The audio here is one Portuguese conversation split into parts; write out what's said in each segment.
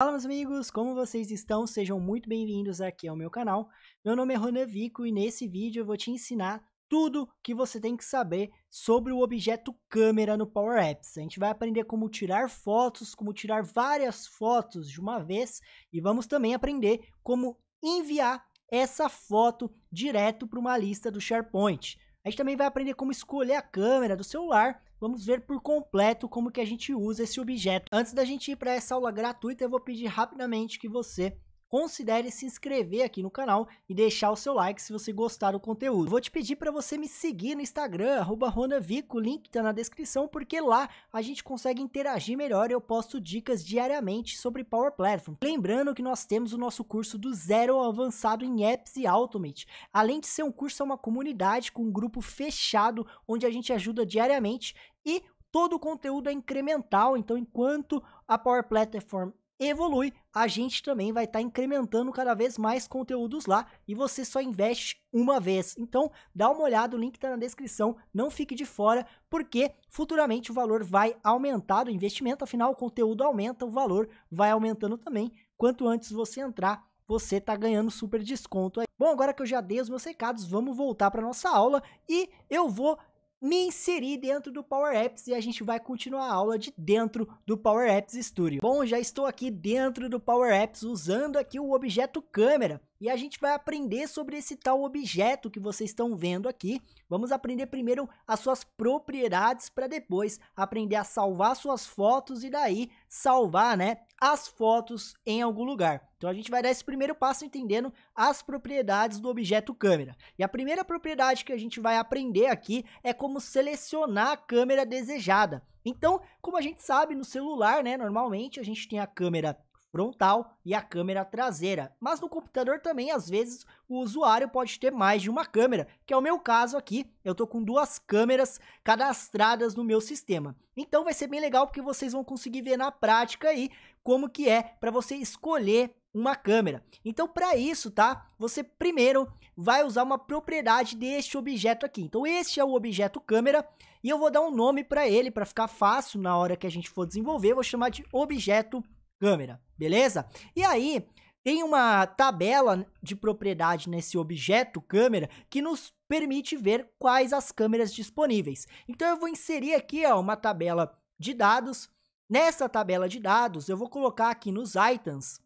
Fala meus amigos, como vocês estão? Sejam muito bem-vindos aqui ao meu canal. Meu nome é Ronan Vico e nesse vídeo eu vou te ensinar tudo que você tem que saber sobre o objeto câmera no Power Apps. A gente vai aprender como tirar fotos, como tirar várias fotos de uma vez e vamos também aprender como enviar essa foto direto para uma lista do SharePoint. A gente também vai aprender como escolher a câmera do celular vamos ver por completo como que a gente usa esse objeto. Antes da gente ir para essa aula gratuita, eu vou pedir rapidamente que você considere se inscrever aqui no canal e deixar o seu like se você gostar do conteúdo. Vou te pedir para você me seguir no Instagram, Ronavico, o link está na descrição, porque lá a gente consegue interagir melhor e eu posto dicas diariamente sobre Power Platform. Lembrando que nós temos o nosso curso do zero ao avançado em apps e Automate. Além de ser um curso, é uma comunidade com um grupo fechado, onde a gente ajuda diariamente e todo o conteúdo é incremental, então enquanto a Power Platform evolui, a gente também vai estar tá incrementando cada vez mais conteúdos lá e você só investe uma vez. Então, dá uma olhada, o link está na descrição, não fique de fora, porque futuramente o valor vai aumentar do investimento, afinal o conteúdo aumenta, o valor vai aumentando também. Quanto antes você entrar, você está ganhando super desconto aí. Bom, agora que eu já dei os meus recados, vamos voltar para nossa aula e eu vou me inserir dentro do Power Apps e a gente vai continuar a aula de dentro do Power Apps Studio. Bom, já estou aqui dentro do Power Apps usando aqui o objeto câmera e a gente vai aprender sobre esse tal objeto que vocês estão vendo aqui. Vamos aprender primeiro as suas propriedades para depois aprender a salvar suas fotos e daí salvar né, as fotos em algum lugar. Então a gente vai dar esse primeiro passo entendendo as propriedades do objeto câmera. E a primeira propriedade que a gente vai aprender aqui é como selecionar a câmera desejada. Então, como a gente sabe, no celular, né, normalmente a gente tem a câmera frontal e a câmera traseira. Mas no computador também, às vezes, o usuário pode ter mais de uma câmera, que é o meu caso aqui. Eu estou com duas câmeras cadastradas no meu sistema. Então vai ser bem legal porque vocês vão conseguir ver na prática aí como que é para você escolher uma câmera. Então, para isso, tá? Você primeiro vai usar uma propriedade deste objeto aqui. Então, este é o objeto câmera e eu vou dar um nome para ele para ficar fácil na hora que a gente for desenvolver. vou chamar de objeto câmera câmera, beleza? E aí, tem uma tabela de propriedade nesse objeto câmera que nos permite ver quais as câmeras disponíveis. Então eu vou inserir aqui ó, uma tabela de dados. Nessa tabela de dados, eu vou colocar aqui nos items,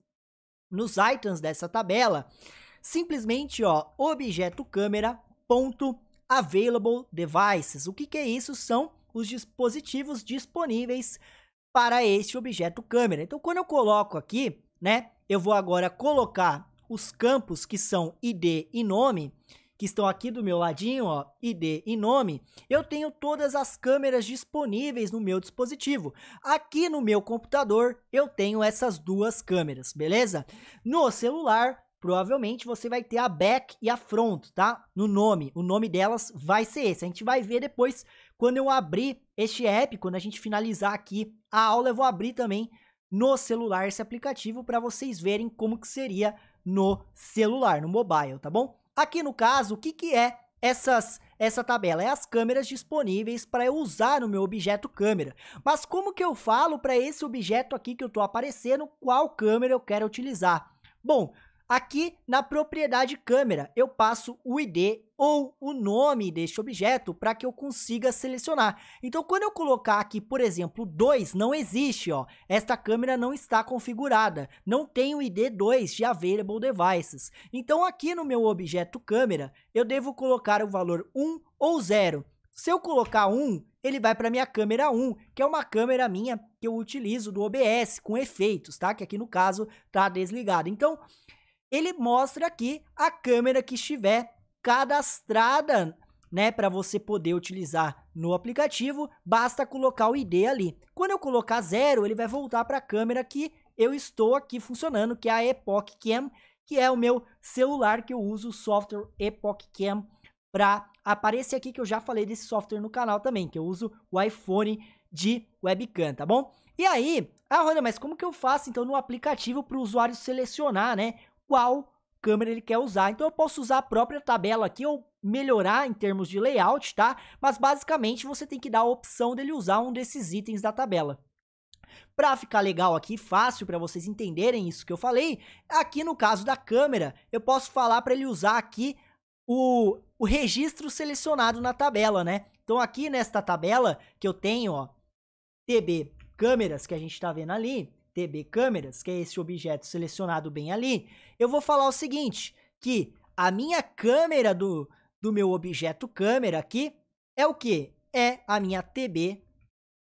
nos items dessa tabela, simplesmente ó, objeto câmera ponto available devices. O que, que é isso? São os dispositivos disponíveis para esse objeto câmera. Então, quando eu coloco aqui, né, eu vou agora colocar os campos que são ID e nome, que estão aqui do meu ladinho, ó, ID e nome, eu tenho todas as câmeras disponíveis no meu dispositivo. Aqui no meu computador, eu tenho essas duas câmeras, beleza? No celular, provavelmente você vai ter a back e a front, tá? No nome, o nome delas vai ser esse. A gente vai ver depois quando eu abrir este app, quando a gente finalizar aqui a aula, eu vou abrir também no celular esse aplicativo para vocês verem como que seria no celular, no mobile, tá bom? Aqui no caso, o que, que é essas, essa tabela? É as câmeras disponíveis para eu usar no meu objeto câmera. Mas como que eu falo para esse objeto aqui que eu estou aparecendo, qual câmera eu quero utilizar? Bom, Aqui na propriedade câmera, eu passo o ID ou o nome deste objeto para que eu consiga selecionar. Então, quando eu colocar aqui, por exemplo, 2, não existe, ó. Esta câmera não está configurada, não tem o ID 2 de Available Devices. Então, aqui no meu objeto câmera, eu devo colocar o valor 1 ou 0. Se eu colocar 1, ele vai para minha câmera 1, que é uma câmera minha que eu utilizo do OBS com efeitos, tá? Que aqui no caso está desligado. Então, ele mostra aqui a câmera que estiver cadastrada, né, para você poder utilizar no aplicativo, basta colocar o ID ali. Quando eu colocar zero, ele vai voltar para a câmera que eu estou aqui funcionando, que é a Epoch Cam, que é o meu celular que eu uso o software Epoch Cam para aparecer aqui que eu já falei desse software no canal também, que eu uso o iPhone de webcam, tá bom? E aí, ah, Rony, mas como que eu faço então no aplicativo para o usuário selecionar, né, qual câmera ele quer usar. Então eu posso usar a própria tabela aqui ou melhorar em termos de layout, tá? Mas basicamente você tem que dar a opção dele usar um desses itens da tabela. Para ficar legal aqui, fácil para vocês entenderem isso que eu falei, aqui no caso da câmera, eu posso falar para ele usar aqui o, o registro selecionado na tabela, né? Então aqui nesta tabela que eu tenho, ó, TB câmeras que a gente está vendo ali, DB Câmeras, que é esse objeto selecionado bem ali, eu vou falar o seguinte, que a minha câmera do, do meu objeto câmera aqui é o que? É a minha TB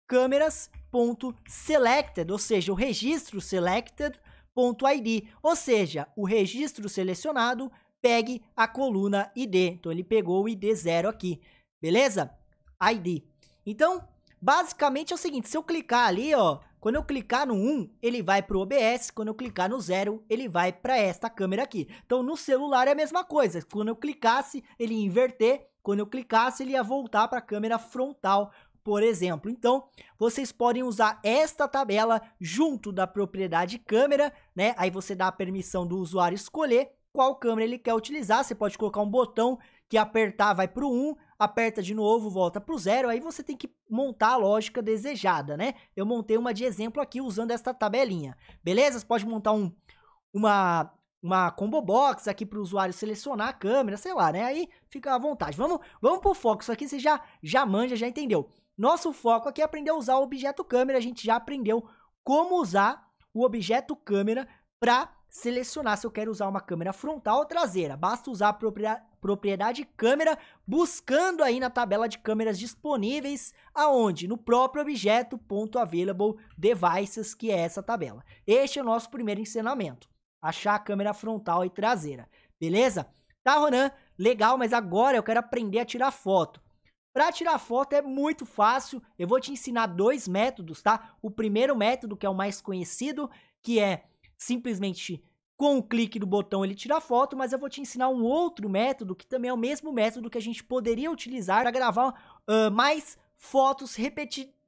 câmeras.selected, ou seja, o registro selected.id, ou seja, o registro selecionado pegue a coluna ID. Então ele pegou o ID0 aqui, beleza? ID. Então, basicamente é o seguinte, se eu clicar ali, ó, quando eu clicar no 1, ele vai para o OBS, quando eu clicar no 0, ele vai para esta câmera aqui. Então no celular é a mesma coisa, quando eu clicasse, ele ia inverter, quando eu clicasse, ele ia voltar para a câmera frontal, por exemplo. Então, vocês podem usar esta tabela junto da propriedade câmera, né? Aí você dá a permissão do usuário escolher qual câmera ele quer utilizar. Você pode colocar um botão que apertar vai pro 1, aperta de novo, volta pro 0, aí você tem que montar a lógica desejada, né? Eu montei uma de exemplo aqui usando esta tabelinha, beleza? Você pode montar um, uma, uma combo box aqui para o usuário selecionar a câmera, sei lá, né? Aí fica à vontade. Vamos, vamos pro foco, isso aqui você já, já manja, já entendeu. Nosso foco aqui é aprender a usar o objeto câmera, a gente já aprendeu como usar o objeto câmera para selecionar se eu quero usar uma câmera frontal ou traseira. Basta usar a propriedade câmera, buscando aí na tabela de câmeras disponíveis, aonde? No próprio objeto .available devices, que é essa tabela. Este é o nosso primeiro ensinamento, achar a câmera frontal e traseira, beleza? Tá, Ronan? Legal, mas agora eu quero aprender a tirar foto. Para tirar foto é muito fácil, eu vou te ensinar dois métodos, tá? O primeiro método, que é o mais conhecido, que é simplesmente com o clique do botão ele tira a foto, mas eu vou te ensinar um outro método que também é o mesmo método que a gente poderia utilizar para gravar uh, mais fotos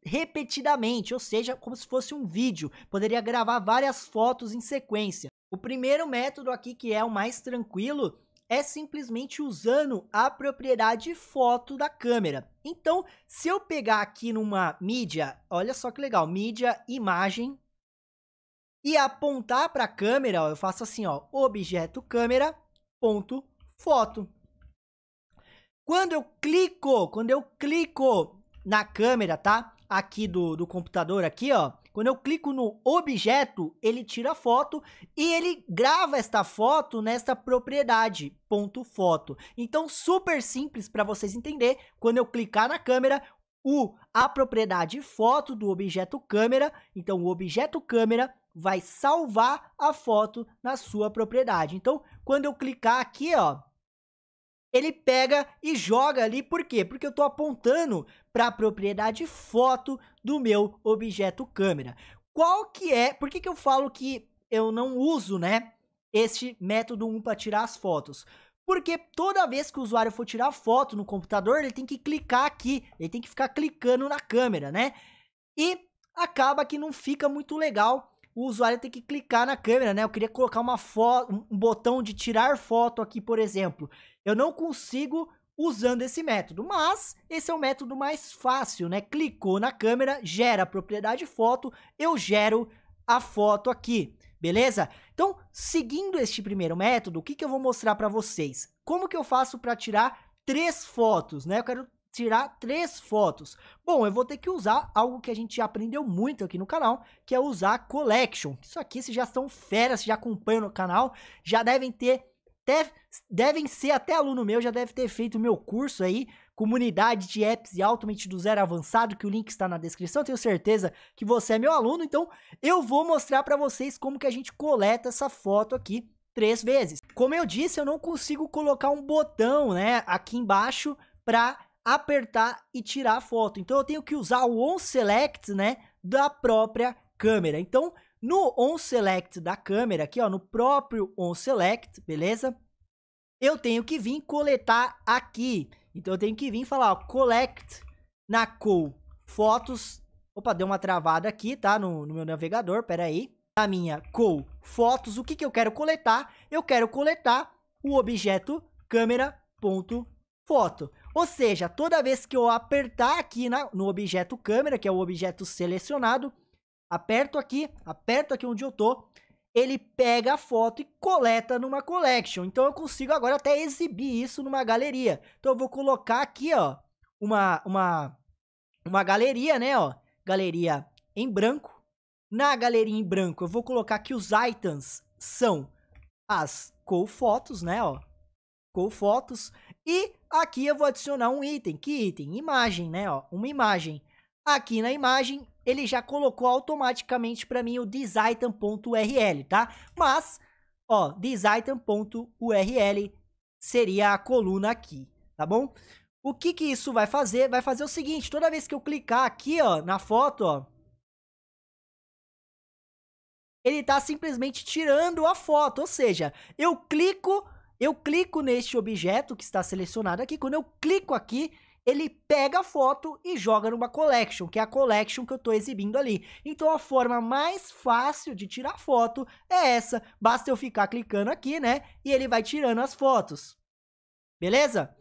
repetidamente, ou seja, como se fosse um vídeo. Poderia gravar várias fotos em sequência. O primeiro método aqui, que é o mais tranquilo, é simplesmente usando a propriedade foto da câmera. Então, se eu pegar aqui numa mídia, olha só que legal, mídia, imagem, e apontar para a câmera, ó, eu faço assim, ó, objeto câmera, ponto, foto. Quando eu clico, quando eu clico na câmera, tá? Aqui do, do computador, aqui, ó. Quando eu clico no objeto, ele tira a foto e ele grava esta foto nesta propriedade, ponto foto. Então, super simples para vocês entender. Quando eu clicar na câmera, o, a propriedade foto do objeto câmera, então o objeto câmera vai salvar a foto na sua propriedade. Então, quando eu clicar aqui, ó, ele pega e joga ali, por quê? Porque eu estou apontando para a propriedade foto do meu objeto câmera. Qual que é, por que, que eu falo que eu não uso, né, este método 1 para tirar as fotos? Porque toda vez que o usuário for tirar foto no computador, ele tem que clicar aqui, ele tem que ficar clicando na câmera, né? E acaba que não fica muito legal o usuário tem que clicar na câmera, né? Eu queria colocar uma foto, um botão de tirar foto aqui, por exemplo. Eu não consigo usando esse método, mas esse é o método mais fácil, né? Clicou na câmera, gera a propriedade foto, eu gero a foto aqui, beleza? Então, seguindo este primeiro método, o que, que eu vou mostrar para vocês? Como que eu faço para tirar três fotos, né? Eu quero tirar três fotos. Bom, eu vou ter que usar algo que a gente aprendeu muito aqui no canal, que é usar collection. Isso aqui, se já são feras, já acompanham no canal, já devem ter até, devem ser até aluno meu, já deve ter feito o meu curso aí, comunidade de apps e altamente do zero avançado, que o link está na descrição, tenho certeza que você é meu aluno, então eu vou mostrar para vocês como que a gente coleta essa foto aqui três vezes. Como eu disse, eu não consigo colocar um botão, né, aqui embaixo para apertar e tirar a foto. Então eu tenho que usar o on select, né, da própria câmera. Então, no on select da câmera aqui, ó, no próprio on select, beleza? Eu tenho que vir coletar aqui. Então eu tenho que vir falar, ó, collect na call fotos. Opa, deu uma travada aqui, tá, no, no meu navegador, pera aí. Na minha call fotos, o que que eu quero coletar? Eu quero coletar o objeto câmera.foto. Ou seja, toda vez que eu apertar aqui na, no objeto câmera, que é o objeto selecionado, aperto aqui, aperto aqui onde eu tô, ele pega a foto e coleta numa collection. Então eu consigo agora até exibir isso numa galeria. Então eu vou colocar aqui, ó, uma uma uma galeria, né, ó, galeria em branco. Na galeria em branco, eu vou colocar que os items são as call fotos, né, ó, call fotos. E aqui eu vou adicionar um item. Que item? Imagem, né? Ó, uma imagem. Aqui na imagem, ele já colocou automaticamente para mim o disitem.url, tá? Mas, ó, disitem.url seria a coluna aqui, tá bom? O que que isso vai fazer? Vai fazer o seguinte, toda vez que eu clicar aqui, ó, na foto, ó, ele tá simplesmente tirando a foto, ou seja, eu clico eu clico neste objeto que está selecionado aqui. Quando eu clico aqui, ele pega a foto e joga numa collection, que é a collection que eu estou exibindo ali. Então a forma mais fácil de tirar foto é essa. Basta eu ficar clicando aqui, né? E ele vai tirando as fotos. Beleza?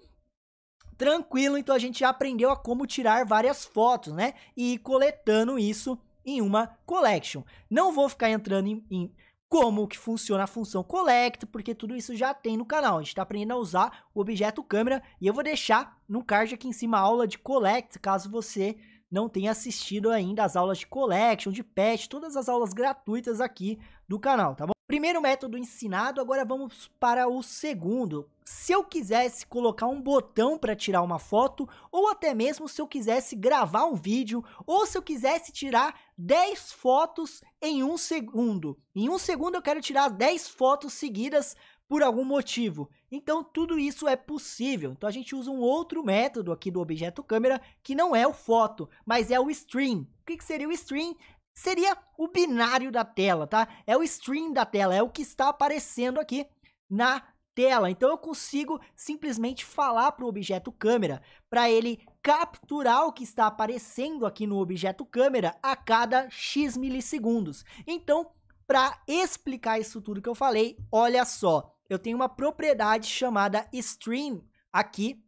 Tranquilo, então a gente já aprendeu a como tirar várias fotos, né? E ir coletando isso em uma collection. Não vou ficar entrando em, em como que funciona a função collect, porque tudo isso já tem no canal. A gente está aprendendo a usar o objeto câmera e eu vou deixar no card aqui em cima a aula de collect, caso você não tenha assistido ainda as aulas de collection, de patch, todas as aulas gratuitas aqui do canal, tá bom? Primeiro método ensinado, agora vamos para o segundo se eu quisesse colocar um botão para tirar uma foto, ou até mesmo se eu quisesse gravar um vídeo, ou se eu quisesse tirar 10 fotos em um segundo. Em um segundo eu quero tirar 10 fotos seguidas por algum motivo. Então tudo isso é possível. Então a gente usa um outro método aqui do objeto câmera, que não é o foto, mas é o stream. O que, que seria o stream? Seria o binário da tela, tá? É o stream da tela, é o que está aparecendo aqui na tela. Então eu consigo simplesmente falar para o objeto câmera para ele capturar o que está aparecendo aqui no objeto câmera a cada x milissegundos. Então, para explicar isso tudo que eu falei, olha só, eu tenho uma propriedade chamada stream aqui,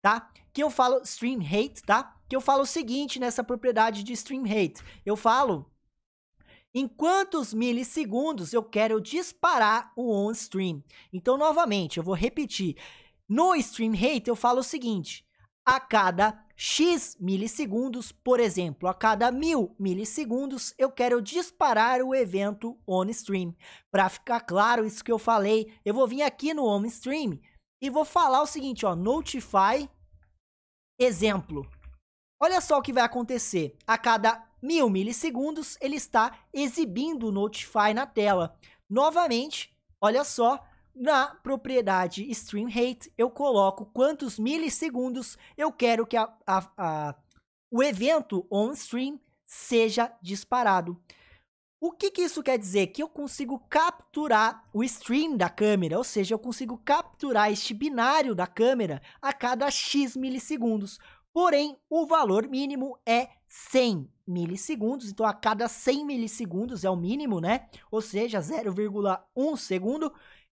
tá? Que eu falo stream rate, tá? Que eu falo o seguinte nessa propriedade de stream rate. Eu falo em quantos milissegundos eu quero disparar o on stream. Então, novamente, eu vou repetir. No stream rate, eu falo o seguinte: a cada X milissegundos, por exemplo, a cada mil milissegundos, eu quero disparar o evento on stream. Para ficar claro isso que eu falei, eu vou vir aqui no on stream e vou falar o seguinte, ó, notify exemplo. Olha só o que vai acontecer. A cada mil milissegundos, ele está exibindo o Notify na tela. Novamente, olha só, na propriedade Stream Rate, eu coloco quantos milissegundos eu quero que a, a, a, o evento on-stream seja disparado. O que, que, isso quer dizer? Que eu consigo capturar o stream da câmera, ou seja, eu consigo capturar este binário da câmera a cada x milissegundos. Porém, o valor mínimo é 100 milissegundos, então a cada 100 milissegundos é o mínimo, né? Ou seja, 0,1 segundo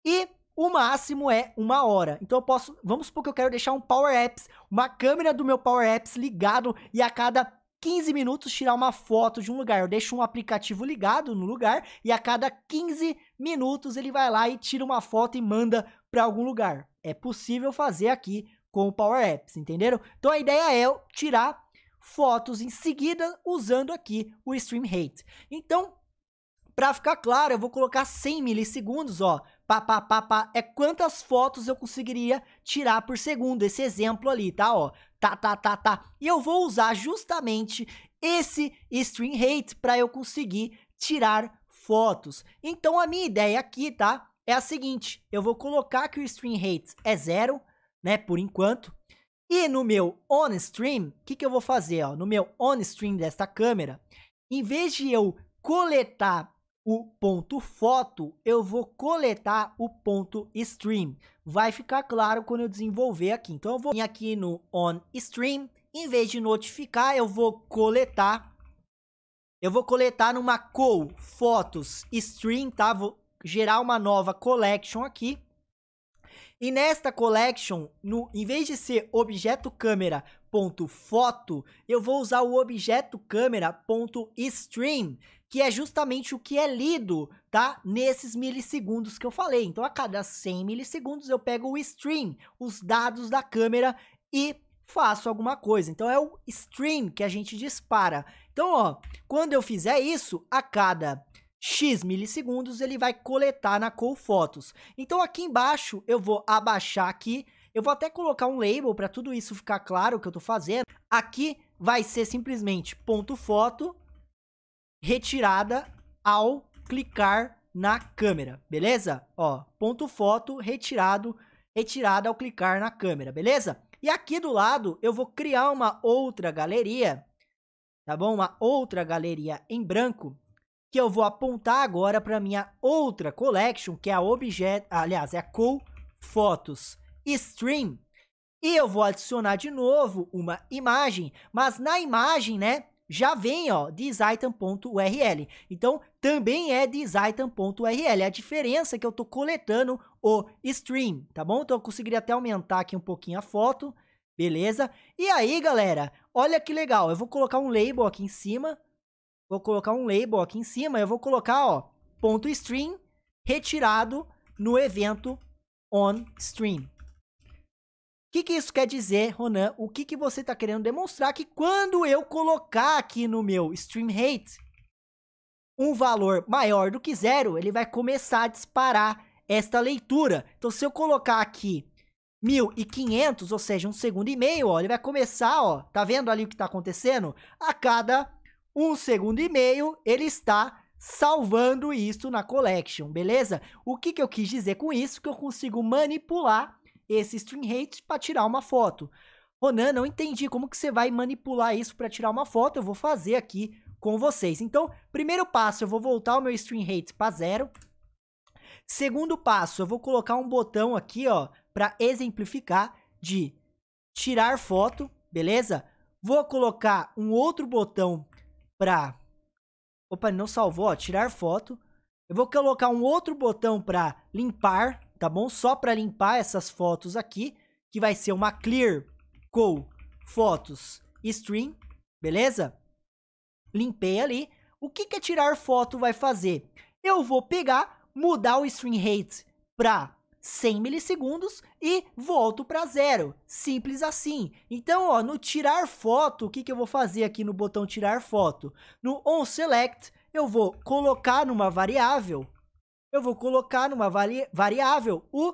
e o máximo é uma hora. Então eu posso, vamos supor que eu quero deixar um Power Apps, uma câmera do meu Power Apps ligado e a cada 15 minutos tirar uma foto de um lugar. Eu deixo um aplicativo ligado no lugar e a cada 15 minutos ele vai lá e tira uma foto e manda para algum lugar. É possível fazer aqui com o Power Apps, entenderam? Então a ideia é eu tirar fotos em seguida usando aqui o Stream Rate. Então, para ficar claro, eu vou colocar 100 milissegundos, ó. Pá, pá, pá, pá, é quantas fotos eu conseguiria tirar por segundo, esse exemplo ali, tá, ó. Tá, tá, tá, tá. E eu vou usar justamente esse Stream Rate para eu conseguir tirar fotos. Então, a minha ideia aqui, tá, é a seguinte. Eu vou colocar que o Stream Rate é zero, né, por enquanto. E no meu on stream, o que, que eu vou fazer? Ó? No meu on stream desta câmera, em vez de eu coletar o ponto foto, eu vou coletar o ponto stream. Vai ficar claro quando eu desenvolver aqui. Então eu vou vir aqui no on stream, em vez de notificar, eu vou coletar. Eu vou coletar numa call fotos stream, tá? Vou gerar uma nova collection aqui. E nesta collection, no, em vez de ser objeto câmera ponto foto, eu vou usar o objeto câmera ponto stream, que é justamente o que é lido, tá? Nesses milissegundos que eu falei. Então a cada 100 milissegundos eu pego o stream, os dados da câmera e faço alguma coisa. Então é o stream que a gente dispara. Então, ó, quando eu fizer isso, a cada X milissegundos, ele vai coletar na col fotos. Então aqui embaixo eu vou abaixar aqui, eu vou até colocar um label para tudo isso ficar claro o que eu estou fazendo. Aqui vai ser simplesmente ponto foto retirada ao clicar na câmera, beleza? Ó, ponto foto retirado, retirada ao clicar na câmera, beleza? E aqui do lado eu vou criar uma outra galeria, tá bom? Uma outra galeria em branco que eu vou apontar agora para minha outra collection, que é a objeto, aliás, é a Call Fotos Stream. E eu vou adicionar de novo uma imagem, mas na imagem, né, já vem, ó, desitem.url. Então, também é desitem.url. É a diferença é que eu tô coletando o stream, tá bom? Então, eu conseguiria até aumentar aqui um pouquinho a foto, beleza? E aí, galera, olha que legal. Eu vou colocar um label aqui em cima, Vou colocar um label aqui em cima. Eu vou colocar, ó, ponto .stream retirado no evento on stream. O que, que isso quer dizer, Ronan? O que, que você está querendo demonstrar? Que quando eu colocar aqui no meu stream rate um valor maior do que zero, ele vai começar a disparar esta leitura. Então, se eu colocar aqui 1.500, ou seja, um segundo e meio, ó, ele vai começar, ó, tá vendo ali o que está acontecendo? A cada um segundo e meio, ele está salvando isso na collection, beleza? O que, que eu quis dizer com isso? Que eu consigo manipular esse string rate para tirar uma foto. Ronan, não entendi como que você vai manipular isso para tirar uma foto. Eu vou fazer aqui com vocês. Então, primeiro passo, eu vou voltar o meu string rate para zero. Segundo passo, eu vou colocar um botão aqui, ó, para exemplificar de tirar foto, beleza? Vou colocar um outro botão para opa, não salvou, ó, tirar foto. Eu vou colocar um outro botão para limpar, tá bom? Só para limpar essas fotos aqui, que vai ser uma clear call fotos stream, beleza? Limpei ali. O que que é tirar foto vai fazer? Eu vou pegar, mudar o stream rate para 100 milissegundos e volto para zero. Simples assim. Então, ó, no tirar foto, o que, que eu vou fazer aqui no botão tirar foto? No on select, eu vou colocar numa variável, eu vou colocar numa vari variável o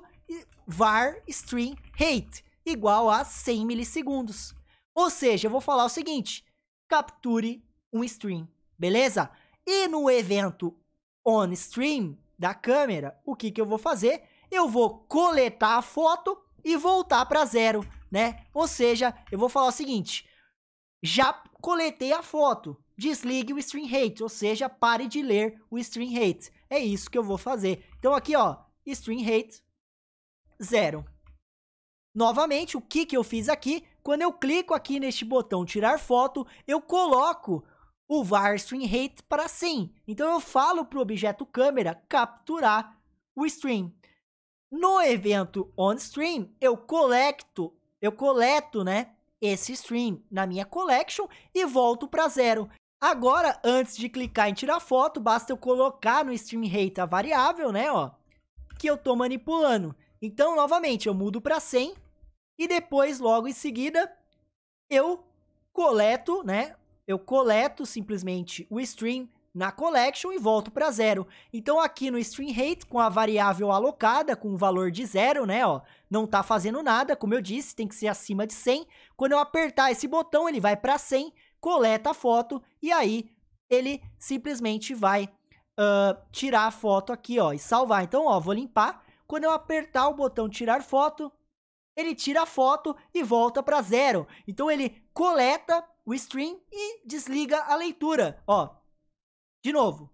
var string rate igual a 100 milissegundos. Ou seja, eu vou falar o seguinte, capture um stream, beleza? E no evento on stream da câmera, o que, que eu vou fazer? eu vou coletar a foto e voltar para zero, né? Ou seja, eu vou falar o seguinte, já coletei a foto, desligue o string rate, ou seja, pare de ler o string rate. É isso que eu vou fazer. Então aqui, ó, string rate zero. Novamente, o que, que eu fiz aqui? Quando eu clico aqui neste botão tirar foto, eu coloco o var string rate para sim. Então eu falo para o objeto câmera capturar o string. No evento on stream, eu colecto, eu coleto, né, esse stream na minha collection e volto para zero. Agora, antes de clicar em tirar foto, basta eu colocar no stream rate a variável, né, ó, que eu tô manipulando. Então, novamente, eu mudo para 100 e depois, logo em seguida, eu coleto, né, eu coleto simplesmente o stream, na collection e volto para zero. Então aqui no string rate com a variável alocada com o valor de zero, né, ó, não tá fazendo nada, como eu disse, tem que ser acima de 100. Quando eu apertar esse botão, ele vai para 100, coleta a foto e aí ele simplesmente vai uh, tirar a foto aqui, ó, e salvar. Então, ó, vou limpar. Quando eu apertar o botão tirar foto, ele tira a foto e volta para zero. Então ele coleta o string e desliga a leitura, ó de novo.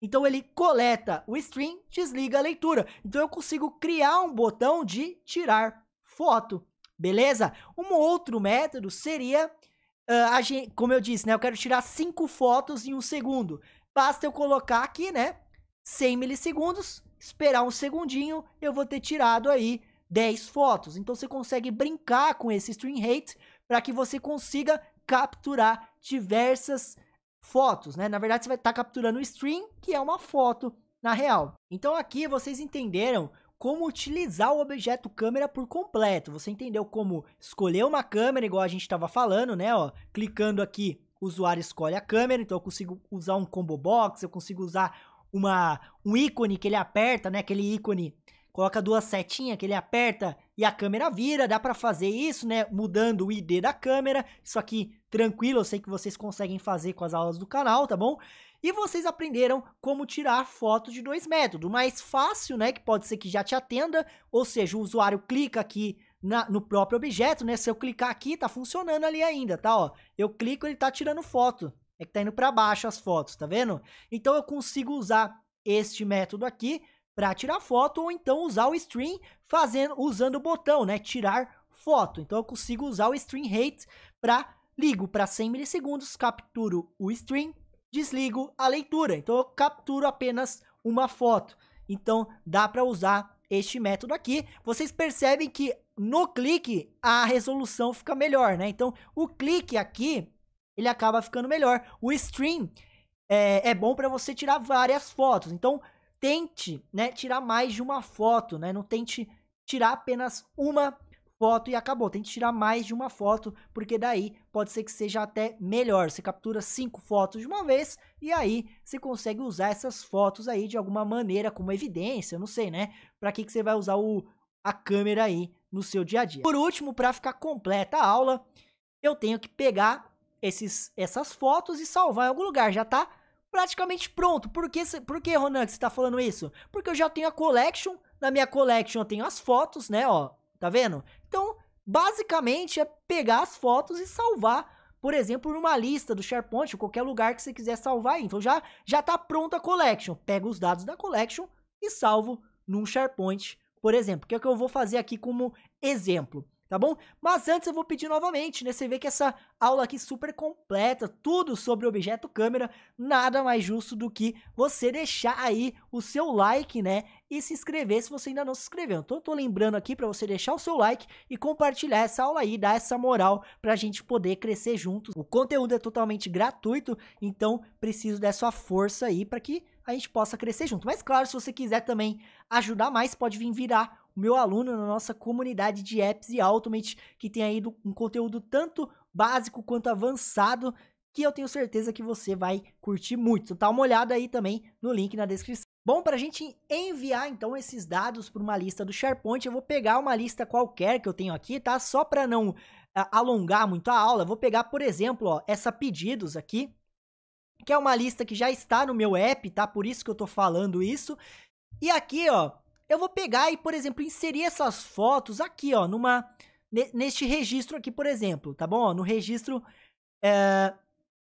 Então ele coleta o string, desliga a leitura. Então eu consigo criar um botão de tirar foto, beleza? Um outro método seria, uh, ah, gente, como eu disse, né? Eu quero tirar cinco fotos em um segundo. Basta eu colocar aqui, né? 100 milissegundos, esperar um segundinho, eu vou ter tirado aí 10 fotos. Então você consegue brincar com esse string rate para que você consiga capturar diversas fotos, né? Na verdade, você vai estar tá capturando o string, que é uma foto na real. Então aqui vocês entenderam como utilizar o objeto câmera por completo. Você entendeu como escolher uma câmera, igual a gente estava falando, né? Ó, clicando aqui, o usuário escolhe a câmera, então eu consigo usar um combo box, eu consigo usar uma, um ícone que ele aperta, né? Aquele ícone coloca duas setinhas que ele aperta e a câmera vira, dá para fazer isso, né, mudando o ID da câmera, isso aqui tranquilo, eu sei que vocês conseguem fazer com as aulas do canal, tá bom? E vocês aprenderam como tirar foto de dois métodos, o mais fácil, né, que pode ser que já te atenda, ou seja, o usuário clica aqui na, no próprio objeto, né, se eu clicar aqui, tá funcionando ali ainda, tá, ó, eu clico, ele tá tirando foto, é que tá indo para baixo as fotos, tá vendo? Então eu consigo usar este método aqui para tirar foto ou então usar o stream fazendo, usando o botão, né? Tirar foto. Então eu consigo usar o stream rate para ligo para 100 milissegundos, capturo o stream, desligo a leitura. Então eu capturo apenas uma foto. Então dá para usar este método aqui. Vocês percebem que no clique a resolução fica melhor, né? Então o clique aqui ele acaba ficando melhor. O stream é, é bom para você tirar várias fotos. Então tente né, tirar mais de uma foto, né? Não tente tirar apenas uma foto e acabou. Tente tirar mais de uma foto, porque daí pode ser que seja até melhor. Você captura cinco fotos de uma vez e aí você consegue usar essas fotos aí de alguma maneira, como evidência, não sei, né? Para que, que você vai usar o, a câmera aí no seu dia a dia. Por último, para ficar completa a aula, eu tenho que pegar esses, essas fotos e salvar em algum lugar. Já tá praticamente pronto. Por que, por que Ronan, que você tá falando isso? Porque eu já tenho a collection, na minha collection eu tenho as fotos, né, ó, tá vendo? Então, basicamente é pegar as fotos e salvar por exemplo, numa lista do SharePoint, ou qualquer lugar que você quiser salvar. Aí. Então já já tá pronta a collection. pega os dados da collection e salvo num SharePoint, por exemplo. Que é o que eu vou fazer aqui como exemplo tá bom? Mas antes eu vou pedir novamente, né? Você vê que essa aula aqui super completa, tudo sobre objeto câmera, nada mais justo do que você deixar aí o seu like, né? E se inscrever se você ainda não se inscreveu. Então eu tô lembrando aqui para você deixar o seu like e compartilhar essa aula aí, dar essa moral pra gente poder crescer juntos. O conteúdo é totalmente gratuito, então preciso dessa força aí para que a gente possa crescer junto. Mas claro, se você quiser também ajudar mais, pode vir virar o meu aluno na nossa comunidade de apps e Ultimate, que tem aí um conteúdo tanto básico quanto avançado, que eu tenho certeza que você vai curtir muito. Então, dá uma olhada aí também no link na descrição. Bom, para a gente enviar então esses dados para uma lista do SharePoint, eu vou pegar uma lista qualquer que eu tenho aqui, tá? Só para não é, alongar muito a aula, vou pegar, por exemplo, ó, essa pedidos aqui, que é uma lista que já está no meu app, tá? Por isso que eu estou falando isso. E aqui, ó, eu vou pegar e, por exemplo, inserir essas fotos aqui, ó, numa neste registro aqui, por exemplo, tá bom? No registro é,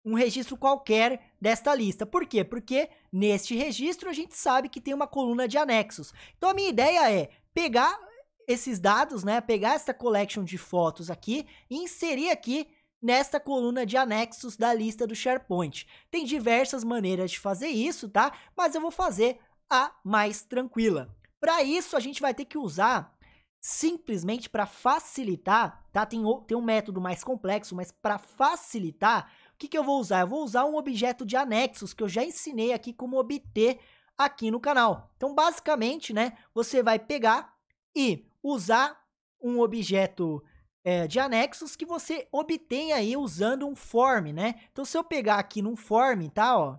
um registro qualquer desta lista. Por quê? Porque neste registro a gente sabe que tem uma coluna de anexos. Então a minha ideia é pegar esses dados, né, pegar esta collection de fotos aqui e inserir aqui nesta coluna de anexos da lista do SharePoint. Tem diversas maneiras de fazer isso, tá? Mas eu vou fazer a mais tranquila. Para isso, a gente vai ter que usar simplesmente para facilitar, tá? Tem, tem um método mais complexo, mas para facilitar, o que, que eu vou usar? Eu vou usar um objeto de anexos que eu já ensinei aqui como obter aqui no canal. Então, basicamente, né, você vai pegar e usar um objeto é, de anexos que você obtém aí usando um form, né? Então, se eu pegar aqui num form, tá, ó,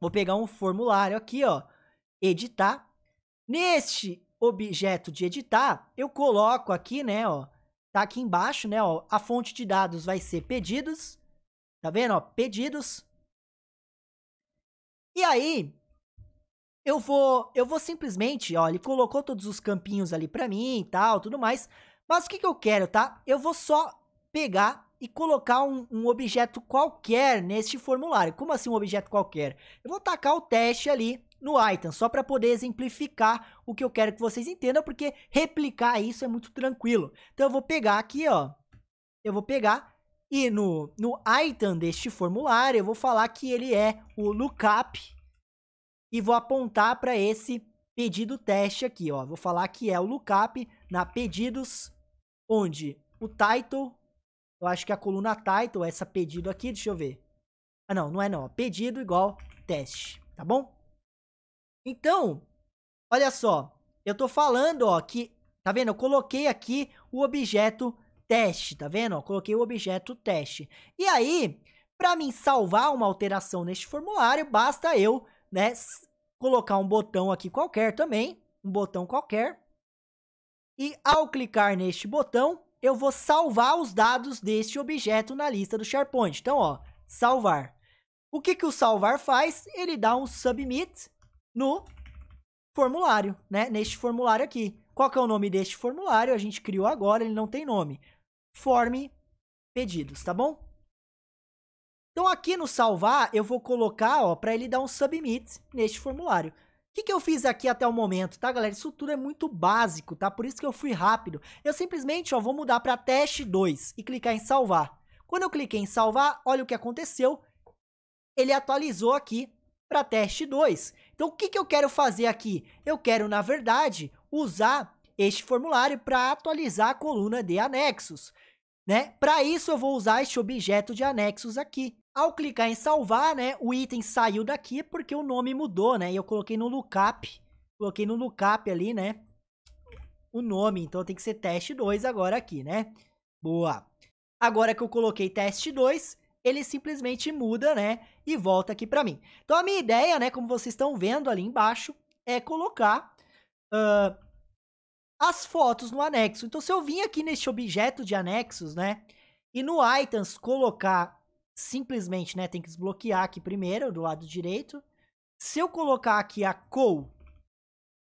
vou pegar um formulário aqui, ó, editar, Neste objeto de editar, eu coloco aqui, né, ó, tá aqui embaixo, né, ó, a fonte de dados vai ser pedidos, tá vendo, ó, pedidos. E aí, eu vou, eu vou simplesmente, ó, ele colocou todos os campinhos ali para mim e tal, tudo mais, mas o que que eu quero, tá? Eu vou só pegar e colocar um, um, objeto qualquer neste formulário. Como assim um objeto qualquer? Eu vou tacar o teste ali no item, só para poder exemplificar o que eu quero que vocês entendam, porque replicar isso é muito tranquilo. Então eu vou pegar aqui, ó, eu vou pegar e no, no item deste formulário eu vou falar que ele é o lookup e vou apontar para esse pedido teste aqui, ó. Vou falar que é o lookup na pedidos onde o title, eu acho que a coluna title, essa pedido aqui, deixa eu ver. Ah, não, não é não. Pedido igual teste, tá bom? Então, olha só. Eu tô falando, ó, que... Tá vendo? Eu coloquei aqui o objeto teste, tá vendo? Ó, coloquei o objeto teste. E aí, para mim salvar uma alteração neste formulário, basta eu, né, colocar um botão aqui qualquer também, um botão qualquer. E ao clicar neste botão, eu vou salvar os dados deste objeto na lista do SharePoint. Então, ó, salvar. O que, que o salvar faz? Ele dá um submit no formulário, né? Neste formulário aqui. Qual que é o nome deste formulário? A gente criou agora, ele não tem nome. Forme pedidos, tá bom? Então aqui no salvar, eu vou colocar, ó, para ele dar um submit neste formulário. O que, que eu fiz aqui até o momento, tá, galera? Isso tudo é muito básico, tá? Por isso que eu fui rápido. Eu simplesmente, ó, vou mudar para teste 2 e clicar em salvar. Quando eu cliquei em salvar, olha o que aconteceu. Ele atualizou aqui para teste 2. Então o que, que eu quero fazer aqui? Eu quero, na verdade, usar este formulário para atualizar a coluna de anexos. Né? Para isso, eu vou usar este objeto de anexos aqui. Ao clicar em salvar, né, o item saiu daqui porque o nome mudou, né? E eu coloquei no lookup, coloquei no lookup ali, né, o nome. Então tem que ser teste 2 agora aqui, né? Boa. Agora que eu coloquei teste 2, ele simplesmente muda, né, e volta aqui para mim. Então a minha ideia, né, como vocês estão vendo ali embaixo, é colocar uh, as fotos no anexo. Então se eu vim aqui neste objeto de anexos, né, e no items colocar simplesmente, né, tem que desbloquear aqui primeiro do lado direito. Se eu colocar aqui a col,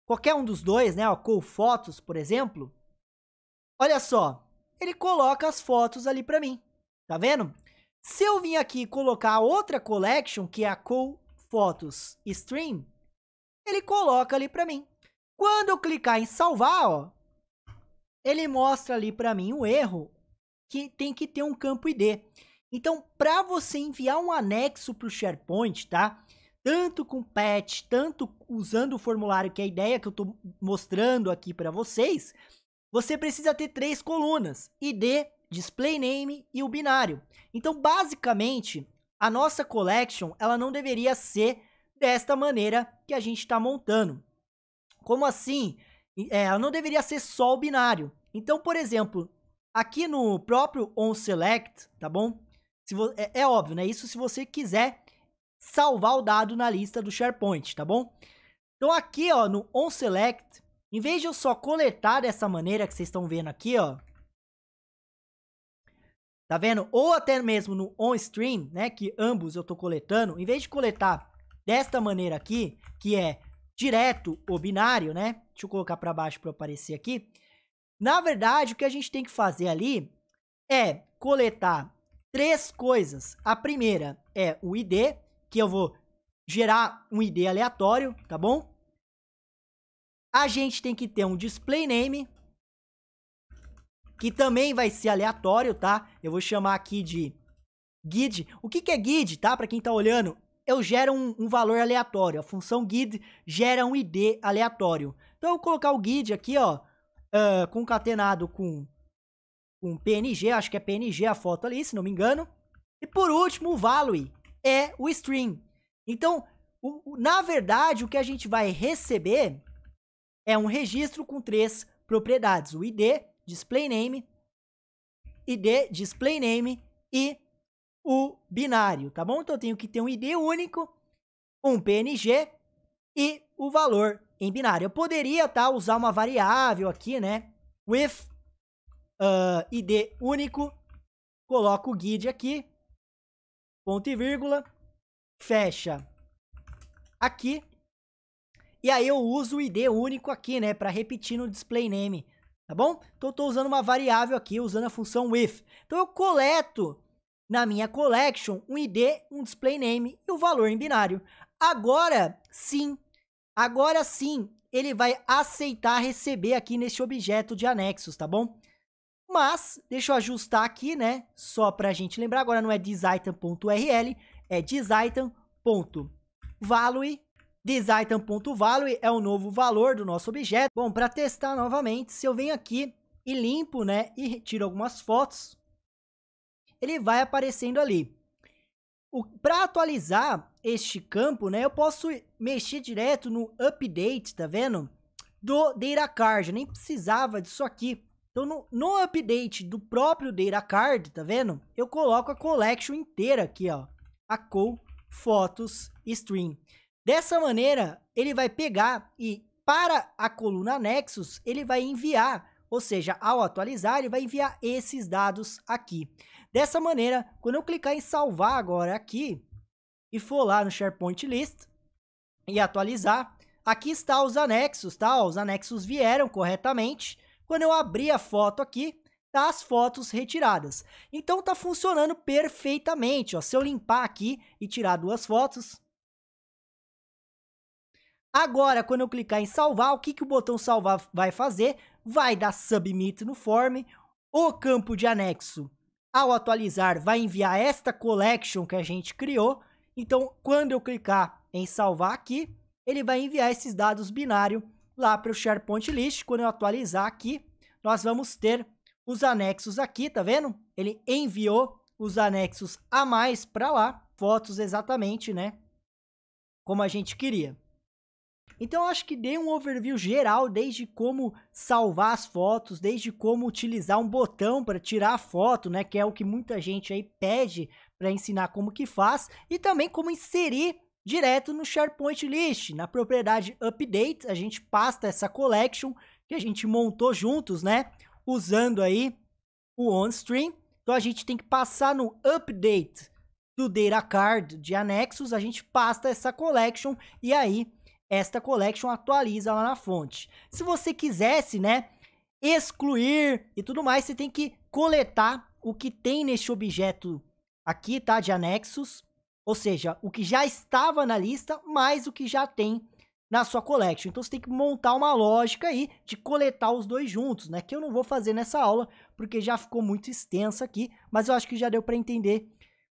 qualquer um dos dois, né, a col fotos, por exemplo, olha só, ele coloca as fotos ali para mim. Tá vendo? Se eu vir aqui e colocar outra collection, que é a Call Fotos Stream, ele coloca ali para mim. Quando eu clicar em salvar, ó, ele mostra ali para mim o erro que tem que ter um campo ID. Então, para você enviar um anexo para o SharePoint, tá? Tanto com patch, tanto usando o formulário, que é a ideia que eu estou mostrando aqui para vocês, você precisa ter três colunas: ID, display name e o binário. Então, basicamente, a nossa collection ela não deveria ser desta maneira que a gente está montando. Como assim? É, ela não deveria ser só o binário. Então, por exemplo, aqui no próprio onSelect, tá bom? Se é, é, óbvio, né? Isso se você quiser salvar o dado na lista do SharePoint, tá bom? Então aqui, ó, no onSelect, em vez de eu só coletar dessa maneira que vocês estão vendo aqui, ó, tá vendo? Ou até mesmo no on stream, né, que ambos eu tô coletando, em vez de coletar desta maneira aqui, que é direto ou binário, né? Deixa eu colocar para baixo para aparecer aqui. Na verdade, o que a gente tem que fazer ali é coletar três coisas. A primeira é o ID, que eu vou gerar um ID aleatório, tá bom? A gente tem que ter um display name, que também vai ser aleatório, tá? Eu vou chamar aqui de guide. O que, que é guide, tá? Para quem tá olhando, eu gero um, um, valor aleatório. A função guide gera um ID aleatório. Então eu vou colocar o guide aqui, ó, uh, concatenado com, com PNG, acho que é PNG a foto ali, se não me engano. E por último, o value é o string. Então, o, o, na verdade, o que a gente vai receber é um registro com três propriedades, o ID, display name, ID display name e o binário, tá bom? Então eu tenho que ter um ID único, um PNG e o valor em binário. Eu poderia tá, usar uma variável aqui, né? With uh, ah, ID único, coloco o guide aqui, ponto e vírgula, fecha aqui. E aí eu uso o ID único aqui, né? Para repetir no display name tá bom? Então eu estou usando uma variável aqui, usando a função if. Então eu coleto na minha collection um id, um display name e o um valor em binário. Agora sim, agora sim, ele vai aceitar receber aqui neste objeto de anexos, tá bom? Mas, deixa eu ajustar aqui, né? Só para a gente lembrar, agora não é desitem.url, é desitem.value DesignItem.value é o novo valor do nosso objeto. Bom, para testar novamente, se eu venho aqui e limpo, né, e retiro algumas fotos, ele vai aparecendo ali. Para atualizar este campo, né, eu posso mexer direto no update, tá vendo? Do data card, eu nem precisava disso aqui. Então, no, no update do próprio data card, tá vendo? Eu coloco a collection inteira aqui, ó. A call, fotos, string. Dessa maneira, ele vai pegar e para a coluna Nexus, ele vai enviar, ou seja, ao atualizar, ele vai enviar esses dados aqui. Dessa maneira, quando eu clicar em salvar agora aqui e for lá no SharePoint List e atualizar, aqui está os anexos, tá? Os anexos vieram corretamente. Quando eu abrir a foto aqui, tá as fotos retiradas. Então tá funcionando perfeitamente, ó. Se eu limpar aqui e tirar duas fotos, Agora, quando eu clicar em salvar, o que, que o botão salvar vai fazer? Vai dar submit no form, o campo de anexo, ao atualizar, vai enviar esta collection que a gente criou. Então, quando eu clicar em salvar aqui, ele vai enviar esses dados binário lá para o SharePoint List. Quando eu atualizar aqui, nós vamos ter os anexos aqui, tá vendo? Ele enviou os anexos a mais para lá, fotos exatamente, né? Como a gente queria. Então eu acho que dei um overview geral, desde como salvar as fotos, desde como utilizar um botão para tirar a foto, né, que é o que muita gente aí pede para ensinar como que faz, e também como inserir direto no SharePoint List. Na propriedade Update, a gente pasta essa collection que a gente montou juntos, né, usando aí o OnStream. Então a gente tem que passar no Update do Data Card de anexos, a gente pasta essa collection e aí esta collection atualiza lá na fonte. Se você quisesse, né, excluir e tudo mais, você tem que coletar o que tem neste objeto aqui, tá, de anexos, ou seja, o que já estava na lista mais o que já tem na sua collection. Então você tem que montar uma lógica aí de coletar os dois juntos, né? Que eu não vou fazer nessa aula porque já ficou muito extensa aqui, mas eu acho que já deu para entender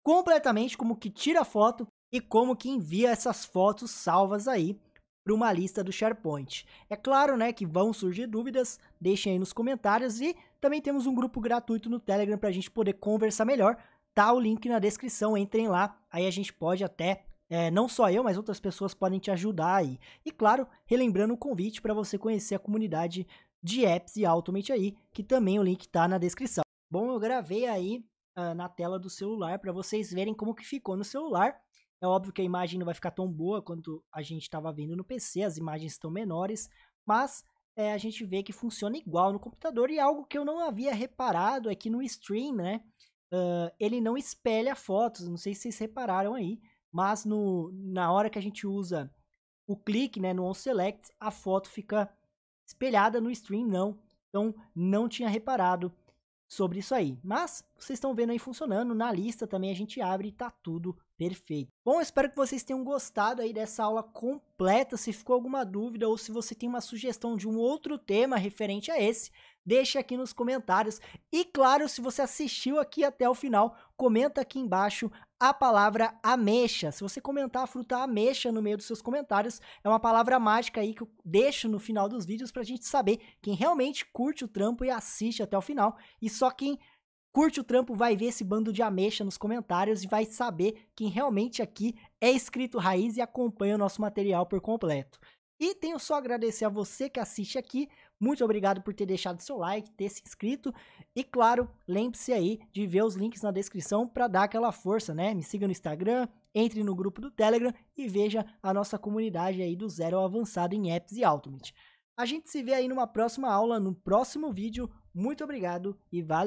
completamente como que tira foto e como que envia essas fotos salvas aí para uma lista do SharePoint. É claro, né, que vão surgir dúvidas, deixem aí nos comentários e também temos um grupo gratuito no Telegram para a gente poder conversar melhor. Tá o link na descrição, entrem lá, aí a gente pode até é, não só eu, mas outras pessoas podem te ajudar aí. E claro, relembrando o convite para você conhecer a comunidade de apps e Automate aí, que também o link está na descrição. Bom, eu gravei aí uh, na tela do celular para vocês verem como que ficou no celular. É óbvio que a imagem não vai ficar tão boa quanto a gente estava vendo no PC, as imagens estão menores, mas é, a gente vê que funciona igual no computador e algo que eu não havia reparado é que no stream, né, uh, ele não espelha fotos, não sei se vocês repararam aí, mas no, na hora que a gente usa o clique, né, no on select, a foto fica espelhada no stream, não. Então, não tinha reparado sobre isso aí. Mas vocês estão vendo aí funcionando, na lista também a gente abre e tá tudo perfeito. Bom, espero que vocês tenham gostado aí dessa aula completa. Se ficou alguma dúvida ou se você tem uma sugestão de um outro tema referente a esse, deixe aqui nos comentários. E claro, se você assistiu aqui até o final, comenta aqui embaixo a palavra ameixa. Se você comentar a fruta ameixa no meio dos seus comentários, é uma palavra mágica aí que eu deixo no final dos vídeos para a gente saber quem realmente curte o trampo e assiste até o final. E só quem curte o trampo vai ver esse bando de ameixa nos comentários e vai saber quem realmente aqui é escrito raiz e acompanha o nosso material por completo. E tenho só a agradecer a você que assiste aqui, muito obrigado por ter deixado seu like, ter se inscrito e, claro, lembre-se aí de ver os links na descrição para dar aquela força, né? Me siga no Instagram, entre no grupo do Telegram e veja a nossa comunidade aí do zero ao avançado em apps e Ultimate. A gente se vê aí numa próxima aula, no próximo vídeo. Muito obrigado e valeu!